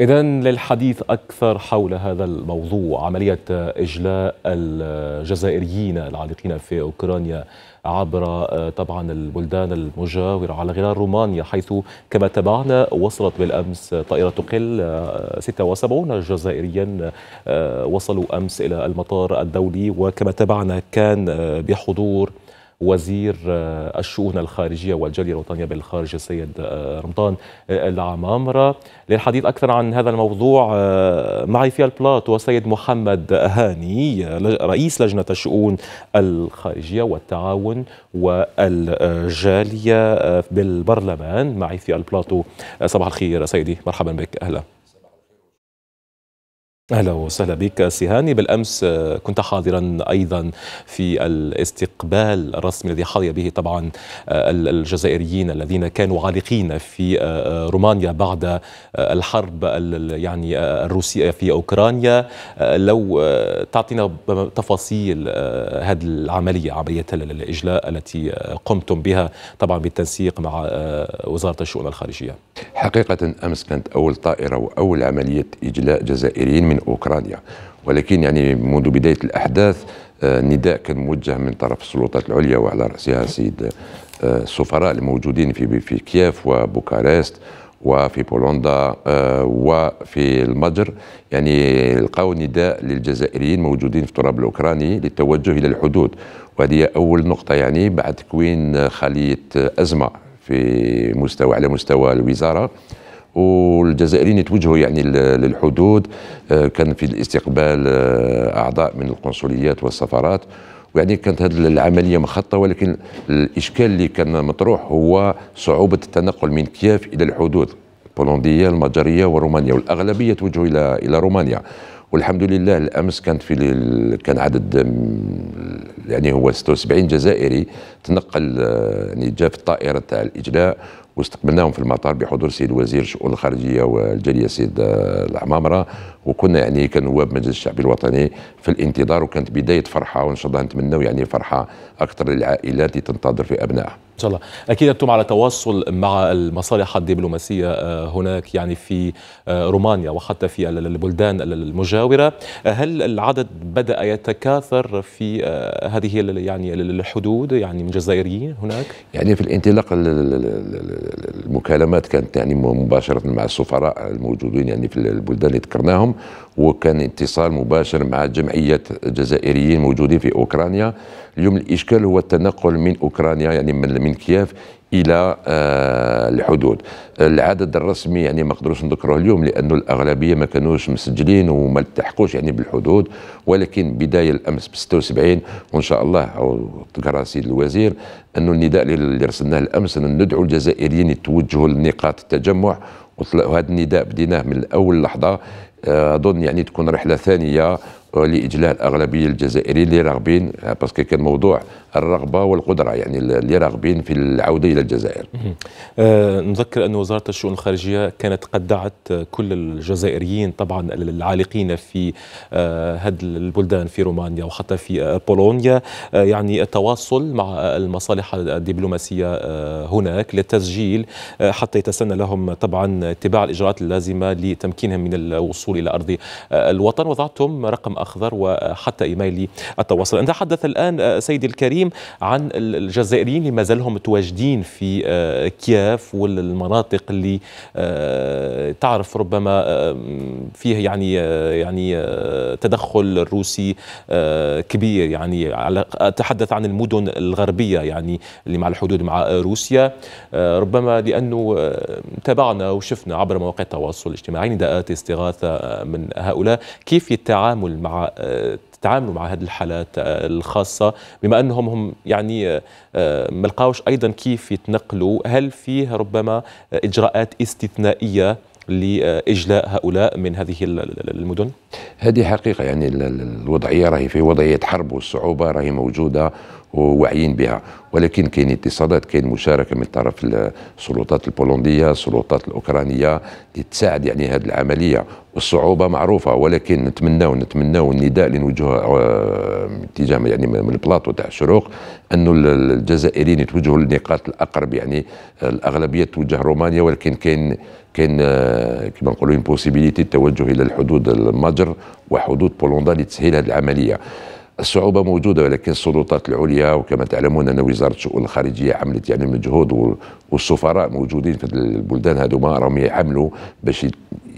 إذا للحديث أكثر حول هذا الموضوع عملية إجلاء الجزائريين العالقين في أوكرانيا عبر آه، طبعا البلدان المجاورة على غرار رومانيا حيث كما تابعنا وصلت بالأمس طائرة تقل 76 آه، جزائريا آه، وصلوا أمس إلى المطار الدولي وكما تابعنا كان بحضور وزير آه، الشؤون الخارجية والجالية الوطنية بالخارج السيد آه، رمضان آه، العمامرة للحديث أكثر عن هذا الموضوع معي في البلاط والسيد محمد هاني رئيس لجنة الشؤون الخارجية والتعاون والجالية بالبرلمان معي في البلاطو صباح الخير سيدي مرحبا بك أهلا اهلا وسهلا بك سيهاني بالامس آه، كنت حاضرا ايضا في الاستقبال الرسمي الذي حظي به طبعا آه، الجزائريين الذين كانوا عالقين في آه، رومانيا بعد الحرب يعني الروسيه في اوكرانيا لو تعطينا تفاصيل هذه العمليه عمليه الاجلاء التي قمتم بها طبعا بالتنسيق مع وزاره الشؤون الخارجيه. حقيقه امس كانت اول طائره واول عمليه اجلاء جزائريين من أوكرانيا ولكن يعني منذ بداية الأحداث آه، نداء كان موجه من طرف السلطات العليا وعلى رأسها السيد آه، السفراء الموجودين في في كييف وبوكارست وفي بولندا آه، وفي المجر يعني لقوا نداء للجزائريين موجودين في التراب الاوكراني للتوجه الى الحدود وهذه اول نقطه يعني بعد تكوين خليه ازمه في مستوى على مستوى الوزاره والجزائريين يتوجهوا يعني للحدود آه، كان في الاستقبال آه، اعضاء من القنصليات والسفارات ويعني كانت هذه العمليه مخططه ولكن الاشكال اللي كان مطروح هو صعوبه التنقل من كييف الى الحدود البولنديه المجريه ورومانيا والاغلبيه توجهوا الى الى رومانيا والحمد لله الامس كانت في كان عدد يعني هو 76 جزائري تنقل آه، يعني جاء في الطائره تاع الاجلاء واستقبلناهم في المطار بحضور السيد وزير شؤون الخارجيه والجاليه السيد آه، العمامره وكنا يعني كنواب مجلس الشعب الوطني في الانتظار وكانت بدايه فرحه وان شاء الله نتمنوا يعني فرحه اكثر للعائلات اللي تنتظر في ابنائها إن شاء الله أكيد أنتم على تواصل مع المصالح الدبلوماسية آه، هناك يعني في آه، رومانيا وحتى في البلدان المجاورة آه، هل العدد بدأ يتكاثر في هذه يعني الحدود يعني من جزائريين هناك؟ يعني في الانطلاق المكالمات كانت يعني مباشرة مع السفراء الموجودين يعني في البلدان اللي ذكرناهم وكان اتصال مباشر مع جمعية جزائريين موجودين في أوكرانيا اليوم الإشكال هو التنقل من أوكرانيا يعني من, من كييف الى آه، الحدود العدد الرسمي يعني ما نقدروش نذكروه اليوم لانه الاغلبيه ما كانوش مسجلين وما التحقوش يعني بالحدود ولكن بدايه الامس ب 76 وان شاء الله او السيد سيد الوزير انه النداء اللي رسلناه الامس ان ندعو الجزائريين يتوجهوا لنقاط التجمع وهذا النداء بديناه من اول لحظه آه، اظن يعني تكون رحله ثانيه لإجلاء الأغلبية الجزائريين اللي راغبين آه، باسكو كان موضوع الرغبة والقدرة يعني اللي راغبين في العودة إلى الجزائر أه نذكر أن وزارة الشؤون الخارجية كانت قد دعت آه، كل الجزائريين طبعا العالقين في أه هذه البلدان في رومانيا وحتى في آه، بولونيا أه يعني التواصل مع المصالح الدبلوماسية هناك للتسجيل حتى يتسنى لهم طبعا اتباع الإجراءات اللازمة لتمكينهم من الوصول إلى أرض الوطن وضعتم رقم الأخضر وحتى إيميلي التواصل نتحدث الآن آه، سيدي الكريم عن الجزائريين اللي ما زالهم متواجدين في آه، كياف والمناطق اللي آه، تعرف ربما فيها يعني يعني تدخل روسي كبير يعني أتحدث عن المدن الغربية يعني اللي مع الحدود مع روسيا ربما لأنه تابعنا وشفنا عبر مواقع التواصل الاجتماعي نداءات استغاثة من هؤلاء كيف التعامل مع آه، تتعاملوا مع هذه الحالات آه، الخاصة بما أنهم هم يعني آه، ملقاوش أيضا كيف يتنقلوا هل فيه ربما إجراءات استثنائية لإجلاء هؤلاء من هذه المدن؟ هذه حقيقه يعني الوضعيه راهي في وضعيه حرب والصعوبه راهي موجوده وواعيين بها ولكن كاين اتصالات كاين مشاركه من طرف السلطات البولنديه السلطات الاوكرانيه لتساعد يعني هذه العمليه والصعوبه معروفه ولكن نتمناو نتمناو النداء اللي نوجهه آه، اتجاه يعني من البلاطو تاع الشروق انه الجزائريين يتوجهوا للنقاط الاقرب يعني الاغلبيه توجه رومانيا ولكن كاين كان آه، كما نقولوا امبوسيبيليتي التوجه الى الحدود المجر وحدود بولندا لتسهيل هذه العمليه الصعوبة موجودة ولكن السلطات العليا وكما تعلمون أن وزارة الشؤون الخارجية عملت يعني مجهود والسفراء موجودين في البلدان هذوما راهم يعملوا باش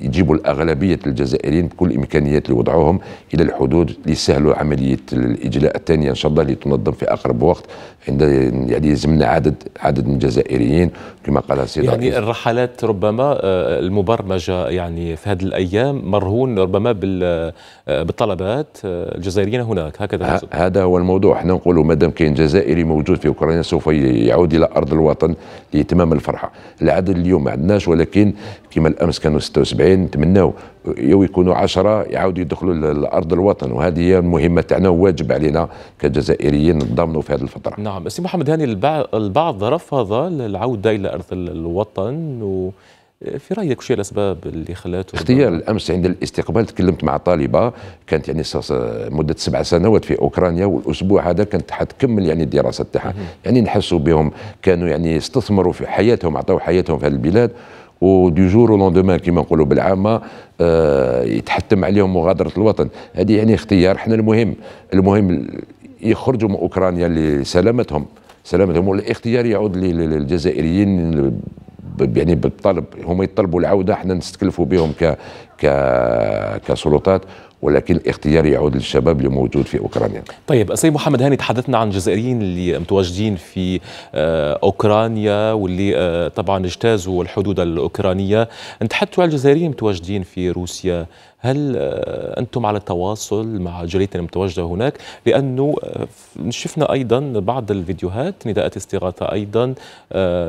يجيبوا الأغلبية الجزائريين بكل الامكانيات اللي وضعوهم إلى الحدود ليسهلوا عملية الإجلاء الثانية إن شاء الله اللي تنظم في أقرب وقت عند يعني يلزمنا عدد عدد من الجزائريين كما قال السيد يعني رئيس. الرحلات ربما آه، المبرمجة يعني في هذه الأيام مرهون ربما آه، بالطلبات آه، الجزائريين هناك هكذا هذا هو الموضوع احنا نقول مادام كاين جزائري موجود في أوكرانيا سوف يعود إلى أرض الوطن لإتمام الفرحة العدد اليوم ما عندناش ولكن كما الأمس كانوا 76 نتمناو يو يكونوا عشرة يعاودوا يدخلوا لارض الوطن وهذه هي المهمه تاعنا وواجب علينا كجزائريين نضامنوا في هذه الفتره. نعم سي محمد هاني البعض رفض العوده الى ارض الوطن و في رايك شو الاسباب اللي خلاته اختيار الامس عند الاستقبال تكلمت مع طالبه كانت يعني مده سبع سنوات في اوكرانيا والاسبوع هذا كانت حتكمل يعني الدراسه تاعها يعني نحسوا بهم كانوا يعني استثمروا في حياتهم اعطوا حياتهم في هذه البلاد ودي جور ولوندومان كما نقولوا بالعامه آه يتحتم عليهم مغادره الوطن هذه يعني اختيار احنا المهم المهم يخرجوا من اوكرانيا لسلامتهم سلامتهم والاختيار يعود للجزائريين يعني بالطلب هم يطلبوا العوده احنا نستكلفوا بهم ك ك كسلطات ولكن الاختيار يعود للشباب اللي موجود في اوكرانيا. طيب السيد محمد هاني تحدثنا عن الجزائريين اللي متواجدين في آه، اوكرانيا واللي آه، طبعا اجتازوا الحدود الاوكرانيه، حتى عن الجزائريين المتواجدين في روسيا، هل آه، انتم على تواصل مع جريتنا المتواجده هناك؟ لانه شفنا ايضا بعض الفيديوهات نداءات استغاثه ايضا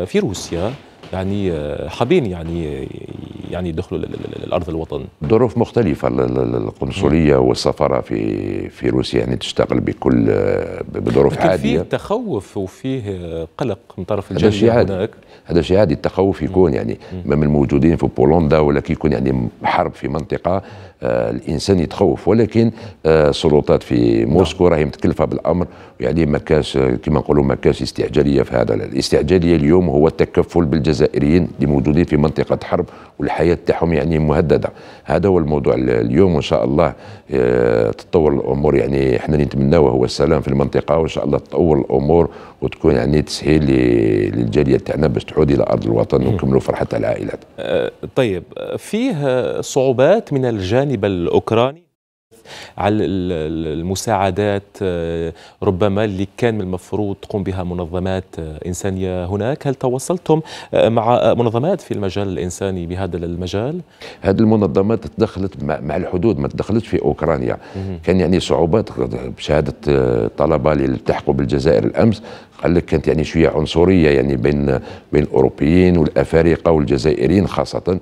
في روسيا يعني آه، حابين يعني يعني يدخلوا الارض الوطن ظروف مختلفه القنصليه والسفاره في في روسيا يعني تشتغل بكل آه، بظروف عاديه فيه تخوف وفيه آه، قلق من طرف الجيش هناك هذا شيء عادي التخوف يكون يعني من الموجودين في بولندا ولا كي يكون يعني حرب في منطقه آه، الانسان يتخوف ولكن آه، السلطات في موسكو راهي متكلفه بالامر يعني ما آه، كاش كما نقولوا ما كاش استعجاليه في هذا الاستعجاليه اليوم هو التكفل بالجزائريين اللي موجودين في منطقه حرب والحياه تاعهم يعني مهدده هذا هو الموضوع اليوم وان شاء الله تتطور الامور يعني احنا اللي نتمناوه هو السلام في المنطقه وان شاء الله تتطور الامور وتكون يعني تسهيل للجاليه تاعنا باش تعود الى ارض الوطن ونكملوا فرحه العائلات. طيب فيه صعوبات من الجانب الجانب الأوكراني على المساعدات آه، ربما اللي كان من المفروض تقوم بها منظمات آه، إنسانية هناك هل تواصلتم آه، مع منظمات في المجال الإنساني بهذا المجال؟ هذه المنظمات تدخلت مع الحدود ما تدخلتش في أوكرانيا كان يعني صعوبات بشهادة الطلبة اللي التحقوا بالجزائر الأمس قال لك كانت يعني شويه عنصريه يعني بين بين الاوروبيين والافارقه والجزائريين خاصه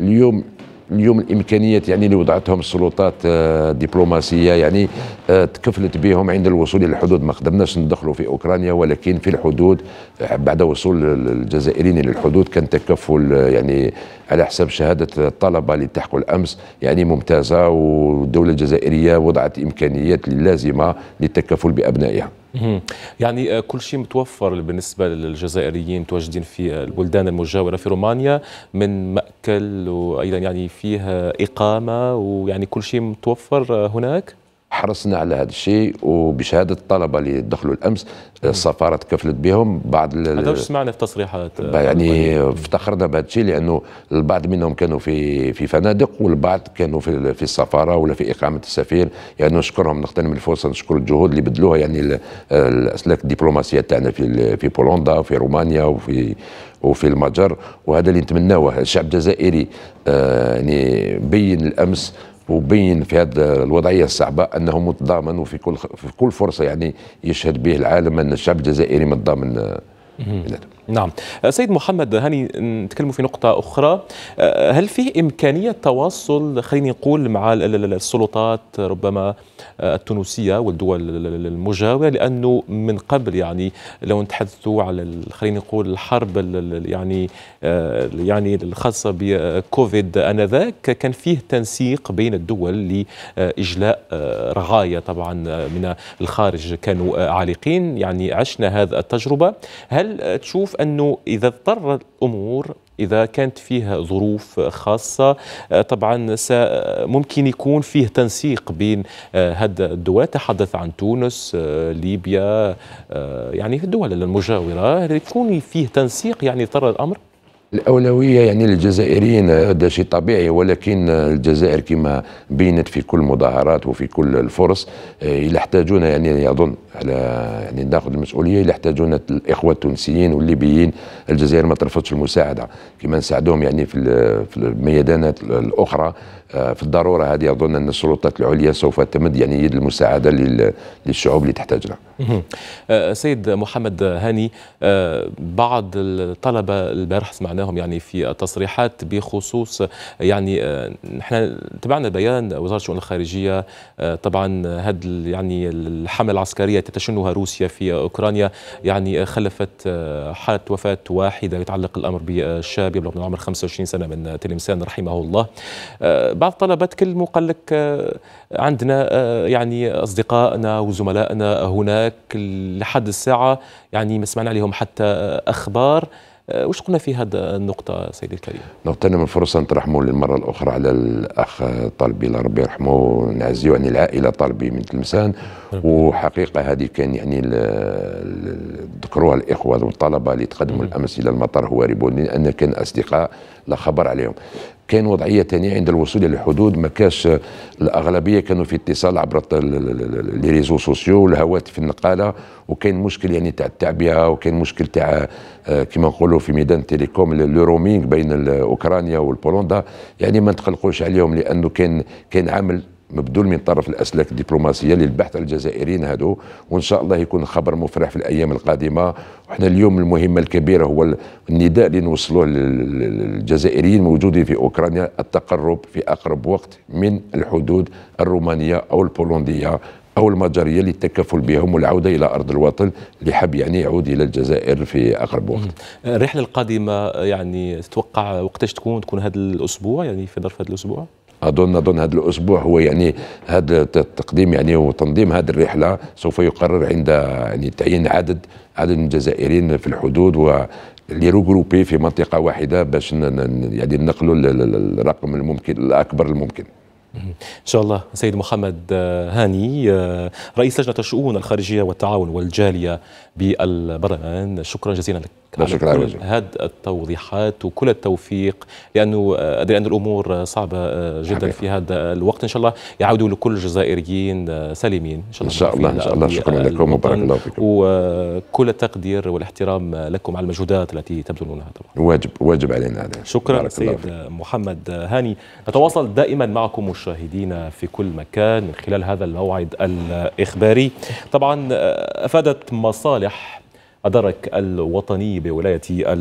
اليوم اليوم الامكانيات يعني اللي وضعتهم السلطات آه، الدبلوماسيه يعني آه، تكفلت بهم عند الوصول الى الحدود ما قدرناش ندخلوا في اوكرانيا ولكن في الحدود آه، بعد وصول الجزائريين للحدود كان تكفل يعني على حسب شهاده الطلبه اللي تحقوا الامس يعني ممتازه والدوله الجزائريه وضعت امكانيات اللازمه للتكفل بابنائها يعني آه، كل شيء متوفر بالنسبة للجزائريين متواجدين في آه، البلدان المجاورة في رومانيا من مأكل وأيضا يعني فيها إقامة ويعني كل شيء متوفر آه، هناك حرصنا على هذا الشيء وبشهاده الطلبه اللي دخلوا الامس السفاره تكفلت بهم بعض هذا واش سمعنا في تصريحات آه، يعني افتخرنا بهذا الشيء لانه البعض منهم كانوا في في فنادق والبعض كانوا في في السفاره ولا في اقامه السفير يعني نشكرهم نغتنم الفرصه نشكر الجهود اللي بذلوها يعني الاسلاك الدبلوماسيه تاعنا في في بولندا وفي رومانيا وفي وفي المجر وهذا اللي نتمناوه الشعب الجزائري آه، يعني بين الامس وبين في هذه الوضعيه الصعبه انه متضامن وفي كل في كل فرصه يعني يشهد به العالم ان الشعب الجزائري متضامن نعم آه، سيد محمد هاني نتكلم في نقطة أخرى آه، هل فيه إمكانية تواصل خليني نقول مع السلطات ربما آه، التونسية والدول المجاورة لأنه من قبل يعني لو نتحدثوا على خليني نقول الحرب يعني يعني الخاصة بكوفيد آنذاك كان فيه تنسيق بين الدول لإجلاء رعاية طبعا من الخارج كانوا عالقين يعني عشنا هذه التجربة هل تشوف أنه إذا اضطر الأمور إذا كانت فيها ظروف خاصة آه، طبعا ممكن يكون فيه تنسيق بين هذا آه، الدول تحدث عن تونس آه، ليبيا يعني الدول المجاورة يكون فيه تنسيق يعني اضطر الأمر الأولوية يعني للجزائريين هذا شيء طبيعي ولكن الجزائر كما بينت في كل مظاهرات وفي كل الفرص آه، يحتاجون يعني يظن على يعني ناخذ المسؤولية يحتاجون الإخوة التونسيين والليبيين الجزائر ما ترفضش المساعدة كما نساعدهم يعني في في الميدانات الأخرى في الضروره هذه اظن ان السلطات العليا سوف تمد يعني يد المساعده للشعوب اللي تحتاجها آه، سيد محمد هاني آه، بعض الطلبه البارح سمعناهم يعني في التصريحات بخصوص آه، يعني نحن تبعنا بيان وزاره الشؤون الخارجيه طبعا هذا يعني الحمله العسكريه تتشنها روسيا في اوكرانيا يعني خلفت حاله وفاه واحده يتعلق الامر بشاب يبلغ من العمر 25 سنه من تلمسان رحمه الله بعض الطلبات كلموا آه، قال لك عندنا آه، يعني اصدقائنا وزملائنا هناك لحد الساعه يعني ما سمعنا عليهم حتى آه، اخبار وش قلنا في هذه النقطة سيدي الكريم؟ نغتنم الفرصة نترحموا للمرة الأخرى على الأخ طالبي الله ربي يرحمه نعزيو يعني العائلة طالبي من تلمسان وحقيقة هذه كان يعني ذكروها الإخوة والطلبة اللي تقدموا الأمس إلى المطار هو ريبون لأن كان أصدقاء لا خبر عليهم كان وضعية تانية عند الوصول إلى الحدود ما كاش الأغلبية كانوا في اتصال عبر لي ريزو سوسيو والهواتف النقالة وكان مشكل يعني تاع التعبئة وكان مشكل تاع آه، كما نقولوا في ميدان تيليكوم لو رومينغ بين أوكرانيا والبولندا يعني ما نتقلقوش عليهم لأنه كان كان عامل مبدول من طرف الاسلاك الدبلوماسيه للبحث على الجزائريين هادو وان شاء الله يكون خبر مفرح في الايام القادمه وحنا اليوم المهمه الكبيره هو النداء اللي نوصلوه للجزائريين الموجودين في اوكرانيا التقرب في اقرب وقت من الحدود الرومانيه او البولنديه او المجريه للتكفل بهم والعوده الى ارض الوطن اللي حب يعني يعود الى الجزائر في اقرب وقت. الرحله القادمه يعني تتوقع وقتاش تكون تكون هذا الاسبوع يعني في ظرف هذا الاسبوع؟ اظن اظن هذا الاسبوع هو يعني هذا التقديم يعني وتنظيم هذه الرحله سوف يقرر عند يعني تعيين عدد عدد من الجزائريين في الحدود و لي روغروبي في منطقه واحده باش يعني نقلوا الرقم الممكن الاكبر الممكن إن شاء الله سيد محمد آه، هاني آه، رئيس لجنة الشؤون الخارجية والتعاون والجالية بالبرلمان شكرا جزيلا لك بشكر على كل هذه التوضيحات وكل التوفيق لانه ادري ان الامور صعبه آه، جدا حبيب. في هذا الوقت ان شاء الله يعودوا لكل الجزائريين آه، سالمين ان شاء الله ان شاء الله, إن شاء الله. شكرا لكم وبارك الله فيكم وكل التقدير والاحترام لكم على المجهودات التي تبذلونها طبعا واجب واجب علينا هذا شكرا سيد محمد هاني نتواصل دائما معكم مشاهدينا في كل مكان من خلال هذا الموعد الاخباري طبعا آه، افادت مصالح أدرك الوطني بولاية